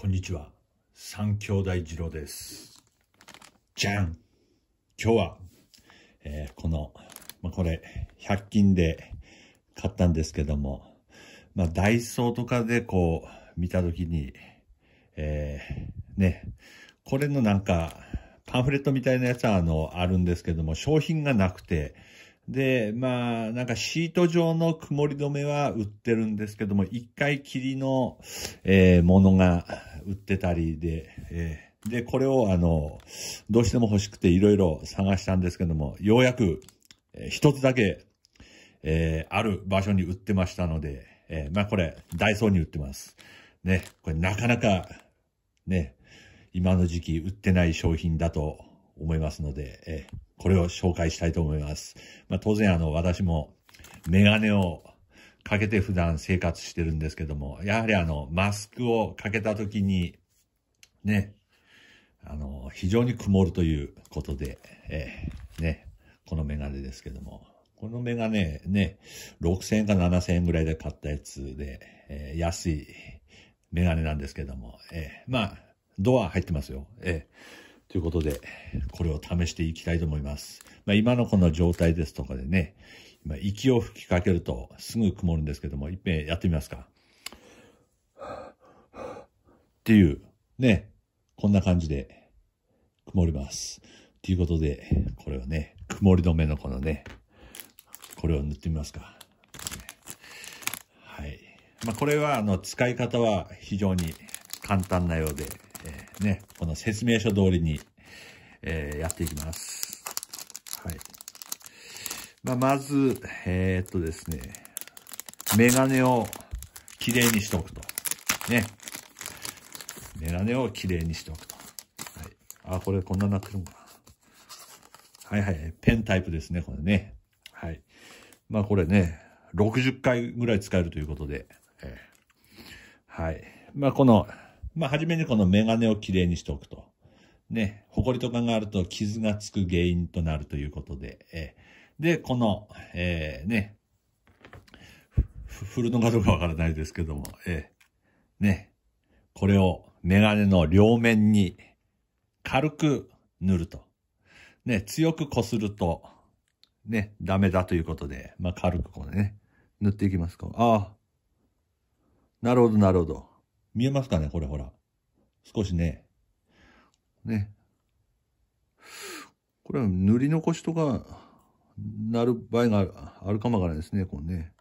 こんにちは。三兄弟次郎です。じゃん今日は、えー、この、まあ、これ、100均で買ったんですけども、まあ、ダイソーとかでこう、見たときに、えー、ね、これのなんか、パンフレットみたいなやつはあの、あるんですけども、商品がなくて、で、まあ、なんかシート状の曇り止めは売ってるんですけども、一回きりの、えー、ものが売ってたりで、えー、で、これをあの、どうしても欲しくていろいろ探したんですけども、ようやく、えー、一つだけ、えー、ある場所に売ってましたので、えー、まあこれ、ダイソーに売ってます。ね、これなかなか、ね、今の時期売ってない商品だと思いますので、えこれを紹介したいと思います。まあ、当然あの私もメガネをかけて普段生活してるんですけども、やはりあのマスクをかけた時にね、あの非常に曇るということで、えね、このメガネですけども、このメガネね、6000円か7000円ぐらいで買ったやつで、えー、安いメガネなんですけども、えー、まあ、ドア入ってますよ。えーということで、これを試していきたいと思います。まあ、今のこの状態ですとかでね、今息を吹きかけるとすぐ曇るんですけども、いっぺんやってみますか。っていう、ね、こんな感じで曇ります。ということで、これをね、曇り止めのこのね、これを塗ってみますか。はい。まあ、これは、あの、使い方は非常に簡単なようで、えー、ね、この説明書通りに、えー、やっていきます。はい。まあ、まず、えー、っとですね、メガネをきれいにしておくと。ね。メガネをきれいにしておくと。はい。あ、これこんなになってるのかな。はいはい。ペンタイプですね、これね。はい。まあこれね、60回ぐらい使えるということで。えー、はい。まあこのまあ、はじめにこのメガネをきれいにしておくと。ね、ホコリとかがあると傷がつく原因となるということで、えで、この、えー、ね、振るのかどうかわからないですけども、えー、ね、これをメガネの両面に軽く塗ると。ね、強くこすると、ね、ダメだということで、まあ、軽くこうね、塗っていきますか。ああ、なるほど、なるほど。見えますかねこれほら。少しね。ね。これは塗り残しとか、なる場合があるかもわからないですね、こうね。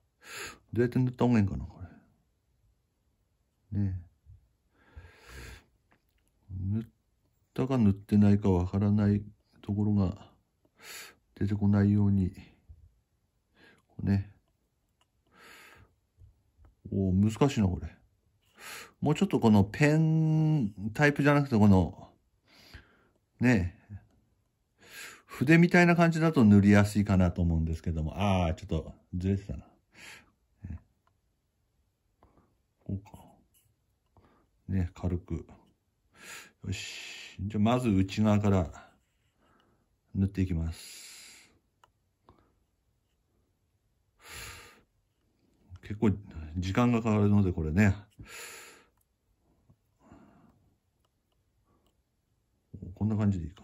どうやって塗った方がいいんかな、これ。ね。塗ったか塗ってないかわからないところが出てこないように、こうね。お難しいな、これ。もうちょっとこのペンタイプじゃなくてこの、ね、筆みたいな感じだと塗りやすいかなと思うんですけども、ああ、ちょっとずれてたな。こうか。ね、軽く。よし。じゃまず内側から塗っていきます。結構時間がかかるのでこれねこんな感じでいいか。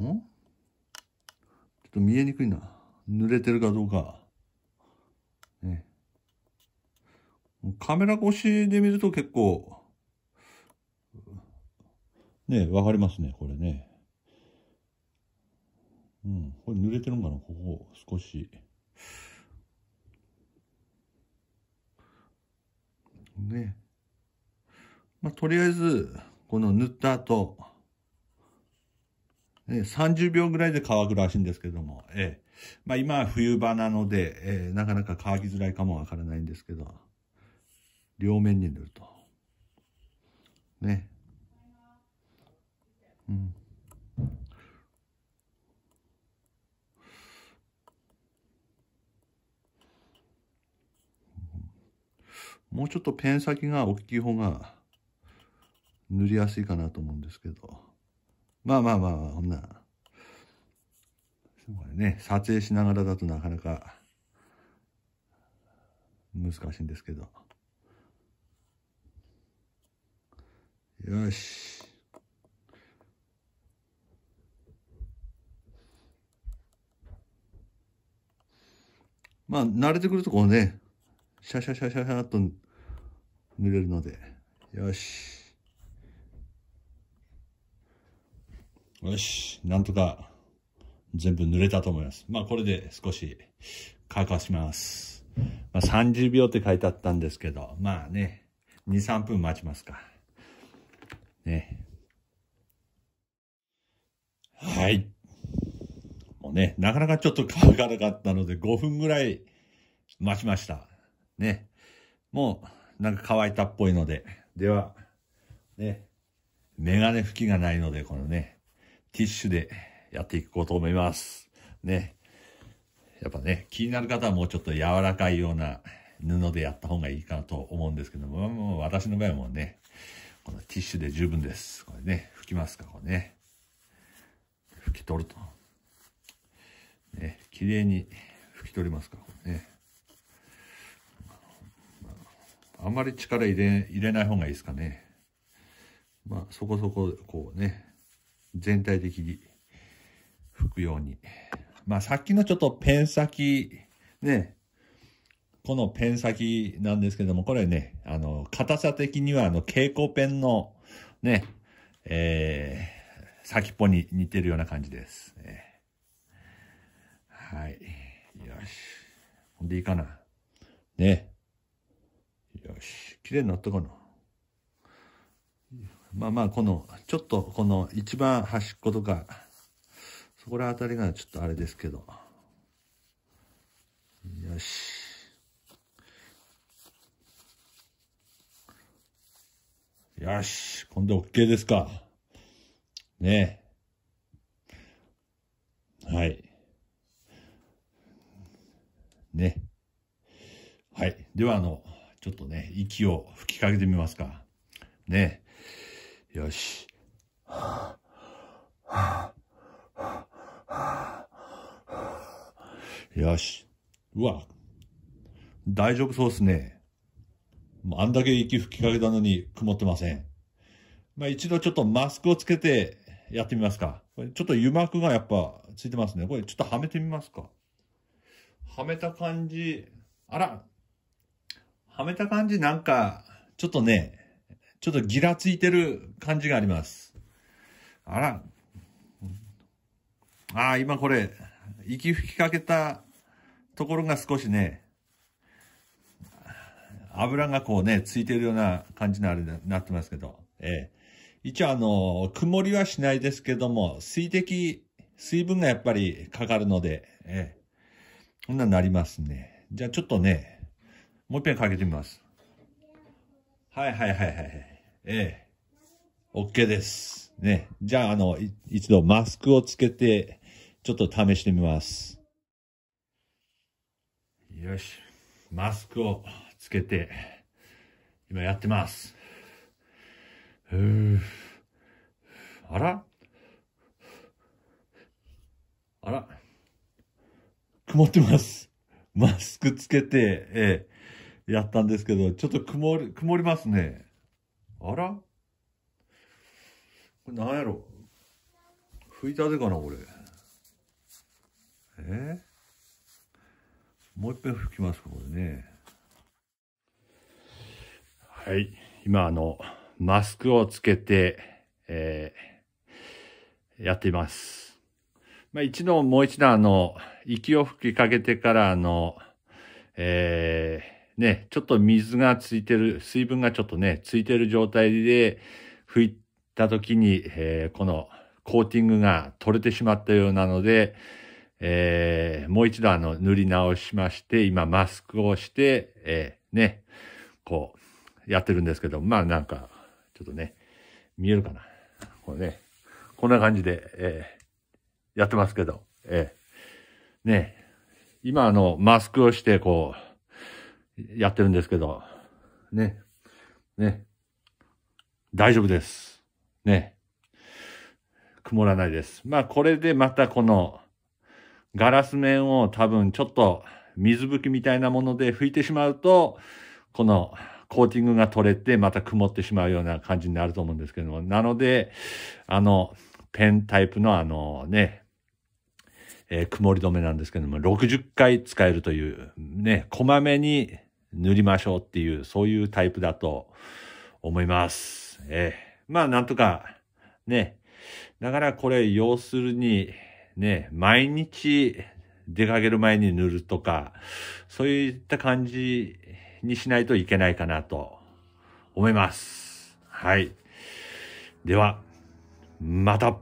んちょっと見えにくいな。濡れてるかどうか。ね。カメラ越しで見ると結構、ね、わかりますね、これね。うん、これ濡れてるんかな、ここ、少し。ね。まあ、とりあえず、この塗った後、え30秒ぐらいで乾くらしいんですけども、えまあ今は冬場なので、えー、なかなか乾きづらいかもわからないんですけど、両面に塗ると。ね。うん。もうちょっとペン先が大きい方が塗りやすいかなと思うんですけど。まあまあまあまあ、こんな。ね、撮影しながらだとなかなか難しいんですけど。よし。まあ、慣れてくるとこうね、シャシャシャシャシャっと塗れるので、よし。よし、なんとか全部濡れたと思います。まあこれで少し乾かします。まあ、30秒って書いてあったんですけど、まあね、2、3分待ちますか。ね。はい。もうね、なかなかちょっと乾かなかったので5分ぐらい待ちました。ね。もうなんか乾いたっぽいので。では、ね、メガネ拭きがないので、このね、ティッシュでやっていこうと思います。ね。やっぱね、気になる方はもうちょっと柔らかいような布でやった方がいいかなと思うんですけども、もう私の場合はもうね、このティッシュで十分です。これね、拭きますか、これね。拭き取ると。ね、綺麗に拭き取りますか、これね。あんまり力入れ、入れない方がいいですかね。まあ、そこそこ、こうね、全体的に拭くように。まあさっきのちょっとペン先、ね、このペン先なんですけども、これね、あの、硬さ的にはあの蛍光ペンのね、えー、先っぽに似てるような感じです。はい。よし。ほんでいいかな。ね。よし。綺麗になったかな。まあまあ、この、ちょっとこの一番端っことか、そこら辺りがちょっとあれですけど。よし。よし。今度 OK ですか。ねえ。はい。ね。はい。では、あの、ちょっとね、息を吹きかけてみますか。ね。よし。はははよし。うわ。大丈夫そうですね。あんだけ息吹きかけたのに曇ってません。まあ一度ちょっとマスクをつけてやってみますか。これちょっと油膜がやっぱついてますね。これちょっとはめてみますか。はめた感じ、あら、はめた感じなんか、ちょっとね、ちょっとギラついてる感じがあります。あら。ああ、今これ、息吹きかけたところが少しね、油がこうね、ついてるような感じのあれになってますけど、ええ。一応あの、曇りはしないですけども、水滴、水分がやっぱりかかるので、ええ。こんなんなりますね。じゃあちょっとね、もう一遍かけてみます。はいはいはいはい。ええー、OK です。ね。じゃあ、あの、一度マスクをつけて、ちょっと試してみます。よし。マスクをつけて、今やってます。ぅ。あらあら曇ってます。マスクつけて、ええ、やったんですけど、ちょっと曇り、曇りますね。あらこれ何やろ吹いたてかなこれ。えー、もういっぺん吹きますかこれね。はい。今あの、マスクをつけて、えー、やっています。まあ、一度、もう一度あの、息を吹きかけてからあの、えー、ね、ちょっと水がついてる、水分がちょっとね、ついてる状態で拭いた時に、えー、このコーティングが取れてしまったようなので、えー、もう一度あの塗り直しまして、今マスクをして、えー、ね、こうやってるんですけど、まあなんか、ちょっとね、見えるかな。これね、こんな感じで、えー、やってますけど、えー、ね、今あのマスクをしてこう、やってるんですけど、ね、ね、大丈夫です。ね、曇らないです。まあ、これでまたこの、ガラス面を多分ちょっと水拭きみたいなもので拭いてしまうと、このコーティングが取れてまた曇ってしまうような感じになると思うんですけども、なので、あの、ペンタイプのあのね、えー、曇り止めなんですけども、60回使えるという、ね、こまめに塗りましょうっていう、そういうタイプだと思います。えー、まあなんとか、ね、だからこれ要するに、ね、毎日出かける前に塗るとか、そういった感じにしないといけないかなと思います。はい。では、また